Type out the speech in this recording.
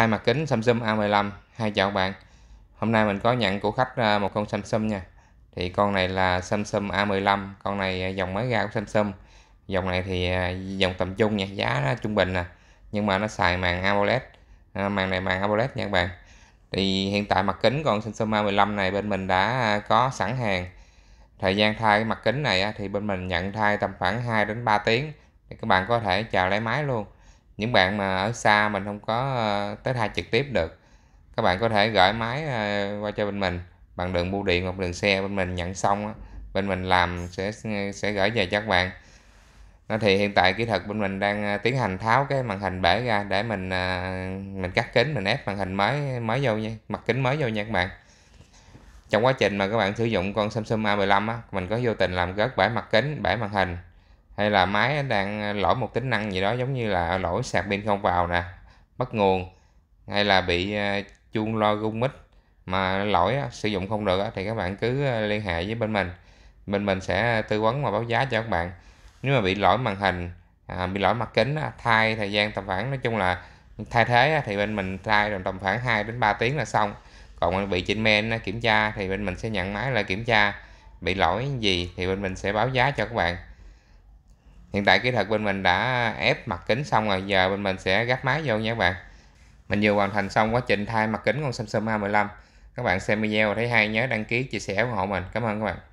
thay mặt kính Samsung A15 hai chào bạn hôm nay mình có nhận của khách à, một con Samsung nha thì con này là Samsung A15 con này à, dòng mới ra của Samsung dòng này thì à, dòng tầm trung nha giá nó trung bình nè nhưng mà nó xài màn AMOLED à, màn này màn AMOLED nha các bạn thì hiện tại mặt kính con Samsung A15 này bên mình đã có sẵn hàng thời gian thay mặt kính này thì bên mình nhận thay tầm khoảng 2 đến 3 tiếng thì các bạn có thể chờ lấy máy luôn những bạn mà ở xa mình không có ờ, tới thai trực tiếp được các bạn có thể gửi máy ờ, qua cho bên mình bằng đường bưu điện hoặc đường xe bên mình nhận xong bên mình làm sẽ ờ, sẽ gửi về cho các bạn nó thì hiện tại kỹ thuật bên mình đang tiến hành tháo cái màn hình bể ra để mình mình cắt kính mình ép màn hình mới mới vô nha mặt kính mới vô nha các bạn trong quá trình mà các bạn sử dụng con Samsung A15 á, mình có vô tình làm rớt bể mặt kính bể màn hình hay là máy đang ờ, lỗi một tính năng gì đó giống như là lỗi sạc pin không vào nè bất nguồn hay là bị ờ, chuông lo rung mít mà lỗi sử dụng không được thì các bạn cứ ờ, liên hệ với bên mình bên mình sẽ tư vấn và báo giá cho các bạn nếu mà bị lỗi màn hình à, bị lỗi mặt kính thay thời gian tầm khoảng nói chung là thay thế thì bên mình thay tầm khoảng 2 đến 3 tiếng là xong còn bị trên men kiểm tra thì bên mình sẽ nhận máy lại kiểm tra bị lỗi gì thì bên mình sẽ báo giá cho các bạn hiện tại kỹ thuật bên mình đã ép mặt kính xong rồi giờ bên mình sẽ gắp máy vô nha các bạn mình vừa hoàn thành xong quá trình thay mặt kính con Samsung A15 các bạn xem video thấy hay nhớ đăng ký chia sẻ ủng hộ mình cảm ơn các bạn